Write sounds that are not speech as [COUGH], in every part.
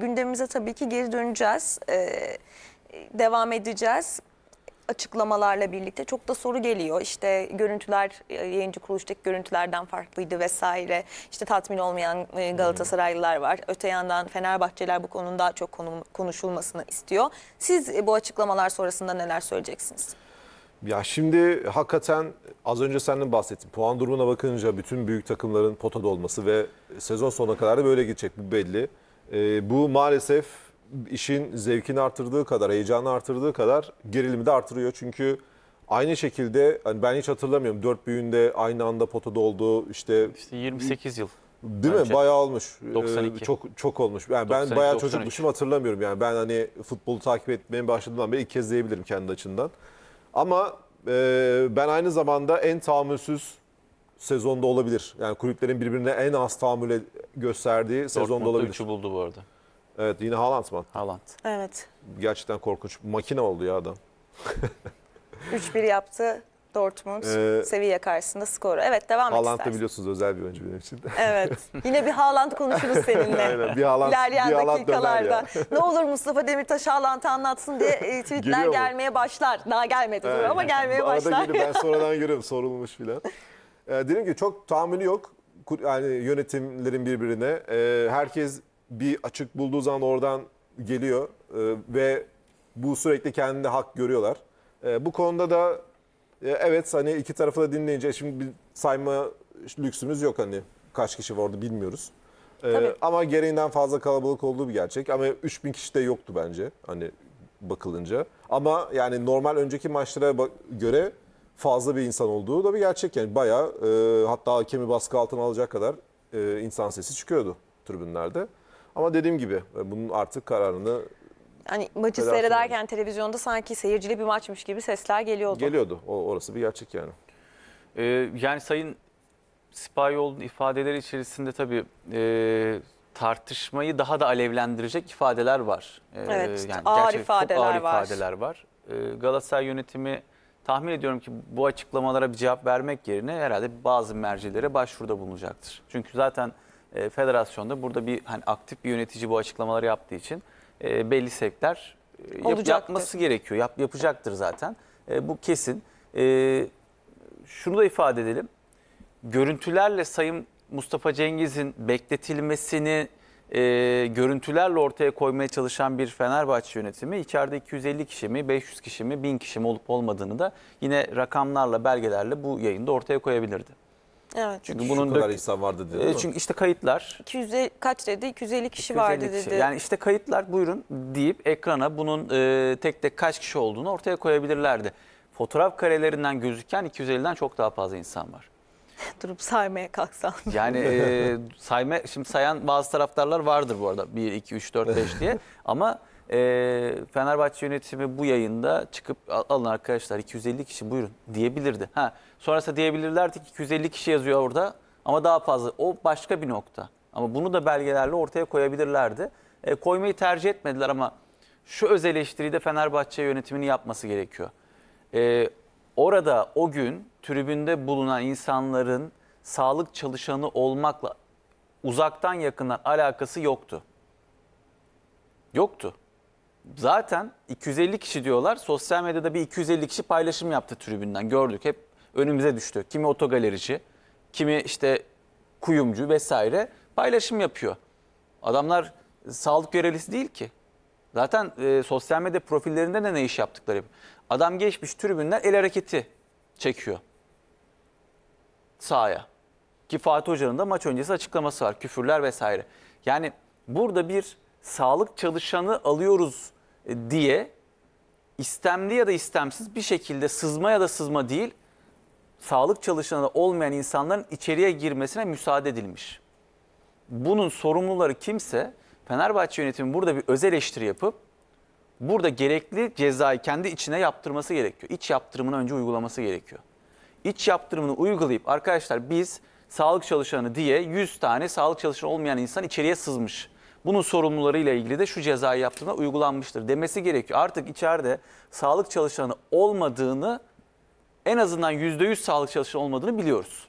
Gündemimize tabii ki geri döneceğiz, ee, devam edeceğiz açıklamalarla birlikte çok da soru geliyor. İşte görüntüler e, yayıncı kuruluştaki görüntülerden farklıydı vesaire. İşte tatmin olmayan e, Galatasaraylılar var. Öte yandan Fenerbahçeler bu konunun daha çok konuşulmasını istiyor. Siz e, bu açıklamalar sonrasında neler söyleyeceksiniz? Ya şimdi hakikaten az önce senin bahsettin. Puan durumuna bakınca bütün büyük takımların potada olması ve sezon sonuna kadar da böyle gidecek bu belli. E, bu maalesef işin zevkini artırdığı kadar, heyecanı artırdığı kadar gerilimi de artırıyor. Çünkü aynı şekilde hani ben hiç hatırlamıyorum dört büyüğünde aynı anda potada olduğu işte İşte 28 yıl. Değil mi? Bence. Bayağı olmuş. 92. Ee, çok çok olmuş. Yani ben 92, bayağı 93. çocukmuşum hatırlamıyorum. Yani ben hani futbolu takip etmeye başladığımdan beri ilk kez diyebilirim kendi açımdan. Ama e, ben aynı zamanda en tahammülsüz sezonda olabilir. Yani kulüplerin birbirine en az tahammül gösterdiği sezonda olabilir. Dortmund'da 3'ü buldu bu arada. Evet yine Haaland mı? Haaland. Evet. Gerçekten korkunç. Makine oldu ya adam. 3-1 [LAUGHS] yaptı Dortmund Ee, Sevilla karşısında skoru. Evet devam et Haaland da biliyorsunuz özel bir oyuncu benim için. [LAUGHS] Evet. Yine bir Haaland konuşuruz [LAUGHS] seninle. Aynen, bir Haaland- İlerleyen bir Haaland döner ya. ne olur Mustafa Demirtaş Haaland'ı anlatsın diye e, tweetler Geliyor mu? gelmeye başlar. Daha gelmedi dur ama gelmeye Arada başlar. geliyor, ben sonradan görüyorum sorulmuş filan. Ee, dedim ki çok tahammülü yok yani yönetimlerin birbirine. E, herkes bir açık bulduğu zaman oradan geliyor e, ve bu sürekli kendinde hak görüyorlar. E, bu konuda da e, evet hani iki tarafı da dinleyince şimdi bir sayma lüksümüz yok hani kaç kişi vardı bilmiyoruz. E, ama gereğinden fazla kalabalık olduğu bir gerçek. Ama 3000 kişi de yoktu bence hani bakılınca. Ama yani normal önceki maçlara göre fazla bir insan olduğu da bir gerçek. Yani bayağı e, hatta hakemi baskı altına alacak kadar e, insan sesi çıkıyordu tribünlerde. Ama dediğim gibi e, bunun artık kararını Hani maçı Federasyon seyrederken televizyonda sanki seyircili bir maçmış gibi sesler geliyordu. geliyordu. O, orası bir gerçek yani. Ee, yani Sayın Sipahiyoğlu'nun ifadeleri içerisinde tabii e, tartışmayı daha da alevlendirecek ifadeler var. Ee, Evet, ağır gerçekten çok ifadeler var. ifadeler var. Ee, Galatasaray yönetimi tahmin ediyorum ki bu açıklamalara bir cevap vermek yerine herhalde bazı mercilere başvuruda bulunacaktır. Çünkü zaten e, federasyonda burada bir hani aktif bir yönetici bu açıklamaları yaptığı için e, belli sektör e, yap, yapması gerekiyor. Yap, yapacaktır zaten. E, bu kesin. E, şunu da ifade edelim. Görüntülerle Sayın Mustafa Cengiz'in bekletilmesini e, görüntülerle ortaya koymaya çalışan bir Fenerbahçe yönetimi içeride 250 kişi mi, 500 kişi mi, 1000 kişi mi olup olmadığını da yine rakamlarla, belgelerle bu yayında ortaya koyabilirdi. Evet. Çünkü Şu bunun kadar dök... insan vardı dedi. E, çünkü işte kayıtlar. 250 kaç dedi? 250 kişi 250 vardı kişi. dedi. Yani işte kayıtlar buyurun deyip ekrana bunun e, tek tek kaç kişi olduğunu ortaya koyabilirlerdi. Fotoğraf karelerinden gözüken 250'den çok daha fazla insan var. [LAUGHS] durup saymaya kalksam. Yani e, sayma, şimdi sayan bazı taraftarlar vardır bu arada 1, 2, 3, 4, 5 diye [LAUGHS] ama e, Fenerbahçe yönetimi bu yayında çıkıp alın arkadaşlar 250 kişi buyurun diyebilirdi. Ha, sonrasında diyebilirlerdi ki 250 kişi yazıyor orada ama daha fazla o başka bir nokta. Ama bunu da belgelerle ortaya koyabilirlerdi. E, koymayı tercih etmediler ama şu öz eleştiriyi de Fenerbahçe yönetimini yapması gerekiyor. E, orada o gün tribünde bulunan insanların sağlık çalışanı olmakla uzaktan yakından alakası yoktu. Yoktu. Zaten 250 kişi diyorlar. Sosyal medyada bir 250 kişi paylaşım yaptı tribünden. Gördük hep önümüze düştü. Kimi otogalerici, kimi işte kuyumcu vesaire paylaşım yapıyor. Adamlar sağlık görevlisi değil ki. Zaten e, sosyal medya profillerinde de ne iş yaptıkları. Adam geçmiş tribünden el hareketi çekiyor sahaya. Ki Fatih Hoca'nın da maç öncesi açıklaması var. Küfürler vesaire. Yani burada bir sağlık çalışanı alıyoruz e, diye istemli ya da istemsiz bir şekilde sızma ya da sızma değil sağlık çalışanı olmayan insanların içeriye girmesine müsaade edilmiş. Bunun sorumluları kimse Fenerbahçe yönetimi burada bir öz eleştiri yapıp burada gerekli cezayı kendi içine yaptırması gerekiyor. İç yaptırımını önce uygulaması gerekiyor. İç yaptırımını uygulayıp arkadaşlar biz sağlık çalışanı diye 100 tane sağlık çalışanı olmayan insan içeriye sızmış. Bunun sorumlularıyla ilgili de şu cezayı yaptığına uygulanmıştır demesi gerekiyor. Artık içeride sağlık çalışanı olmadığını en azından %100 sağlık çalışanı olmadığını biliyoruz.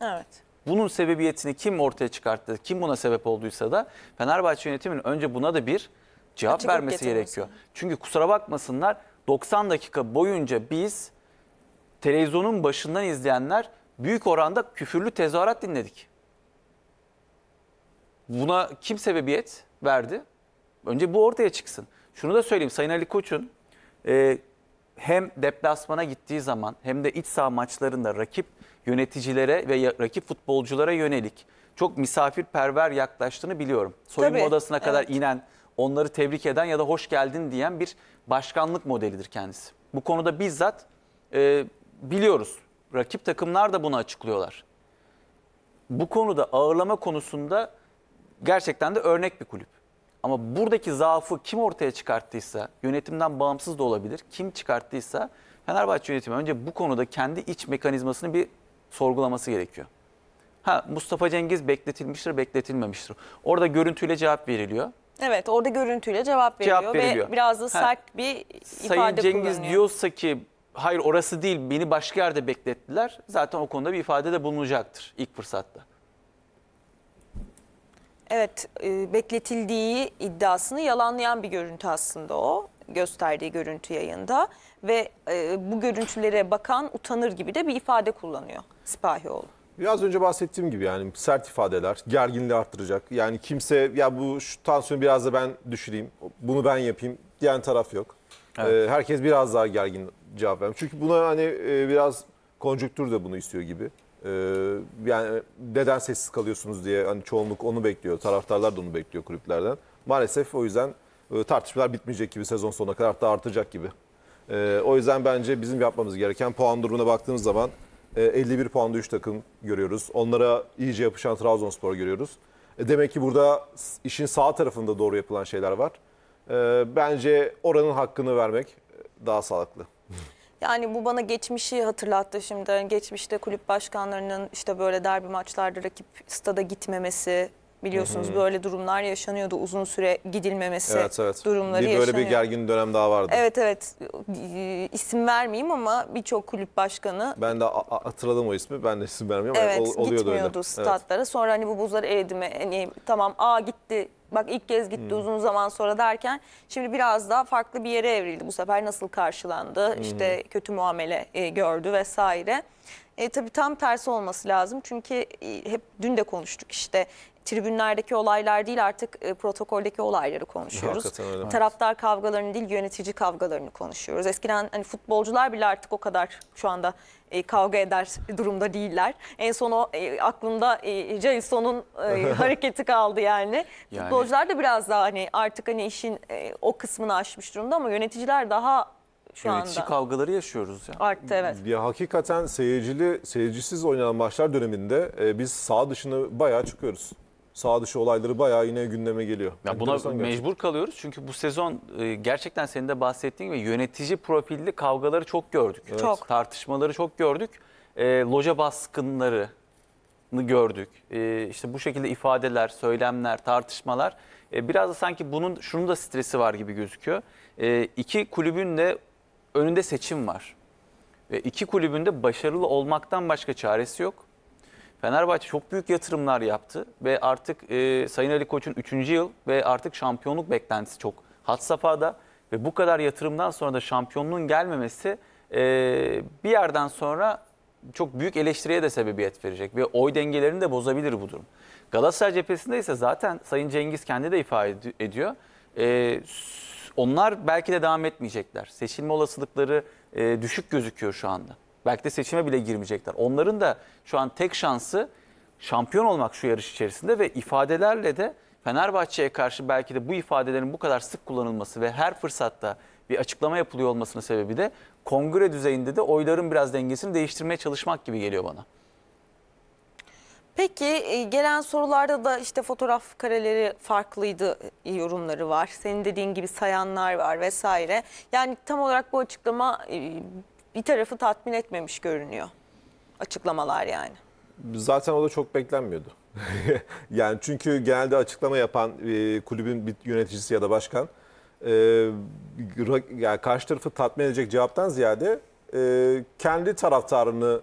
Evet. Bunun sebebiyetini kim ortaya çıkarttı, kim buna sebep olduysa da Fenerbahçe yönetiminin önce buna da bir cevap Açıklık vermesi getirmesi. gerekiyor. Çünkü kusura bakmasınlar 90 dakika boyunca biz televizyonun başından izleyenler büyük oranda küfürlü tezahürat dinledik. Buna kim sebebiyet verdi? Önce bu ortaya çıksın. Şunu da söyleyeyim Sayın Ali Koç'un e, hem deplasmana gittiği zaman hem de iç saha maçlarında rakip yöneticilere ve rakip futbolculara yönelik çok misafirperver yaklaştığını biliyorum. Soyunma Tabii, odasına kadar evet. inen onları tebrik eden ya da hoş geldin diyen bir başkanlık modelidir kendisi. Bu konuda bizzat e, biliyoruz. Rakip takımlar da bunu açıklıyorlar. Bu konuda ağırlama konusunda gerçekten de örnek bir kulüp. Ama buradaki zaafı kim ortaya çıkarttıysa, yönetimden bağımsız da olabilir, kim çıkarttıysa Fenerbahçe yönetimi önce bu konuda kendi iç mekanizmasını bir sorgulaması gerekiyor. Ha Mustafa Cengiz bekletilmiştir, bekletilmemiştir. Orada görüntüyle cevap veriliyor. Evet orada görüntüyle cevap veriyor, cevap veriliyor. ve biraz da sert ha. bir ifade Sayın Cengiz kullanıyor. diyorsa ki hayır orası değil beni başka yerde beklettiler. Zaten o konuda bir ifade de bulunacaktır ilk fırsatta. Evet e, bekletildiği iddiasını yalanlayan bir görüntü aslında o gösterdiği görüntü yayında ve e, bu görüntülere bakan utanır gibi de bir ifade kullanıyor Sipahioğlu. Az önce bahsettiğim gibi yani sert ifadeler gerginliği arttıracak. Yani kimse ya bu şu tansiyonu biraz da ben düşüreyim, bunu ben yapayım diyen taraf yok. Evet. Ee, herkes biraz daha gergin cevap vermiş. Çünkü buna hani e, biraz konjüktür de bunu istiyor gibi. Ee, yani neden sessiz kalıyorsunuz diye hani çoğunluk onu bekliyor. Taraftarlar da onu bekliyor kulüplerden. Maalesef o yüzden e, tartışmalar bitmeyecek gibi sezon sonuna kadar da artacak gibi. E, o yüzden bence bizim yapmamız gereken puan durumuna baktığımız zaman 51 e, puanda üç takım görüyoruz. Onlara iyice yapışan Trabzonspor görüyoruz. E, demek ki burada işin sağ tarafında doğru yapılan şeyler var. E, bence oranın hakkını vermek daha sağlıklı. Yani bu bana geçmişi hatırlattı şimdi. Geçmişte kulüp başkanlarının işte böyle derbi maçlarda rakip stada gitmemesi, Biliyorsunuz böyle durumlar yaşanıyordu. Uzun süre gidilmemesi Evet evet. durumları bir böyle bir gergin dönem daha vardı. Evet evet ee, isim vermeyeyim ama birçok kulüp başkanı Ben de hatırladım o ismi. Ben de isim vermiyorum. evet Ol- oluyordu öyle. gitmiyordu Evet. statlara. Sonra hani bu buzlar eridi mi? Hani, tamam A gitti bak ilk kez gitti hmm. uzun zaman sonra derken şimdi biraz daha farklı bir yere evrildi. Bu sefer nasıl karşılandı? Hmm. işte kötü muamele e, gördü vesaire. E, tabii tam tersi olması lazım. Çünkü e, hep dün de konuştuk işte tribünlerdeki olaylar değil artık e, protokoldeki olayları konuşuyoruz. Öyle. Taraftar kavgalarını değil yönetici kavgalarını konuşuyoruz. Eskiden hani futbolcular bile artık o kadar şu anda e, kavga eder durumda değiller. En son o e, aklımda e, Jason'un e, [LAUGHS] hareketi kaldı yani. yani. Futbolcular da biraz daha hani artık hani işin e, o kısmını aşmış durumda ama yöneticiler daha şu Yönetici anda. kavgaları yaşıyoruz ya. Yani. Arttı evet. Ya hakikaten seyircili, seyircisiz oynanan maçlar döneminde e, biz sağ dışını bayağı çıkıyoruz sağ dışı olayları bayağı yine gündeme geliyor. Ya buna mecbur gerçekten. kalıyoruz çünkü bu sezon e, gerçekten senin de bahsettiğin gibi yönetici profilli kavgaları çok gördük. Evet. Çok. Tartışmaları çok gördük. E, loca baskınları gördük. E, işte bu şekilde ifadeler, söylemler, tartışmalar. E, biraz da sanki bunun şunun da stresi var gibi gözüküyor. E, iki kulübün de önünde seçim var. Ve iki kulübün de başarılı olmaktan başka çaresi yok. Fenerbahçe çok büyük yatırımlar yaptı ve artık e, Sayın Ali Koç'un 3. yıl ve artık şampiyonluk beklentisi çok had safhada ve bu kadar yatırımdan sonra da şampiyonluğun gelmemesi e, bir yerden sonra çok büyük eleştiriye de sebebiyet verecek ve oy dengelerini de bozabilir bu durum. Galatasaray cephesinde ise zaten Sayın Cengiz kendi de ifade ediyor. E, onlar belki de devam etmeyecekler. Seçilme olasılıkları e, düşük gözüküyor şu anda. Belki de seçime bile girmeyecekler. Onların da şu an tek şansı şampiyon olmak şu yarış içerisinde ve ifadelerle de Fenerbahçe'ye karşı belki de bu ifadelerin bu kadar sık kullanılması ve her fırsatta bir açıklama yapılıyor olmasının sebebi de kongre düzeyinde de oyların biraz dengesini değiştirmeye çalışmak gibi geliyor bana. Peki e, gelen sorularda da işte fotoğraf kareleri farklıydı e, yorumları var. Senin dediğin gibi sayanlar var vesaire. Yani tam olarak bu açıklama e, bir tarafı tatmin etmemiş görünüyor. Açıklamalar yani. Zaten o da çok beklenmiyordu. [LAUGHS] yani çünkü genelde açıklama yapan e, kulübün bir yöneticisi ya da başkan e, yani karşı tarafı tatmin edecek cevaptan ziyade e, kendi taraftarını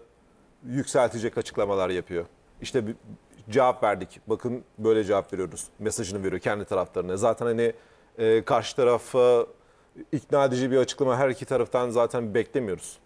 yükseltecek açıklamalar yapıyor. İşte bir cevap verdik. Bakın böyle cevap veriyoruz. Mesajını veriyor kendi taraftarına. Zaten hani e, karşı tarafa ikna edici bir açıklama her iki taraftan zaten beklemiyoruz.